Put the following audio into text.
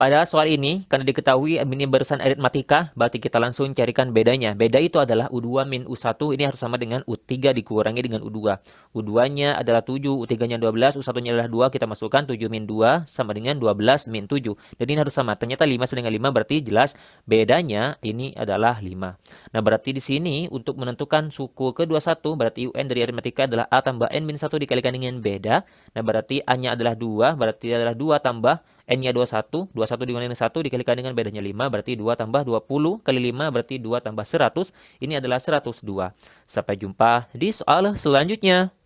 Pada soal ini, karena diketahui ini barusan aritmatika, berarti kita langsung carikan bedanya. Beda itu adalah U2 min U1, ini harus sama dengan U3 dikurangi dengan U2. U2-nya adalah 7, U3-nya 12, U1-nya adalah 2, kita masukkan 7 min 2 sama dengan 12 min 7. Jadi ini harus sama. Ternyata 5 sama dengan 5 berarti jelas bedanya ini adalah 5. Nah, berarti di sini untuk menentukan suku ke-21, berarti UN dari aritmatika adalah A tambah N min 1 dikalikan dengan beda. Nah, berarti A-nya adalah 2, berarti adalah 2 tambah N-nya 21, 21 dikali dengan 1 dikalikan dengan bedanya 5 berarti 2 tambah 20 kali 5 berarti 2 tambah 100. Ini adalah 102. Sampai jumpa di soal selanjutnya.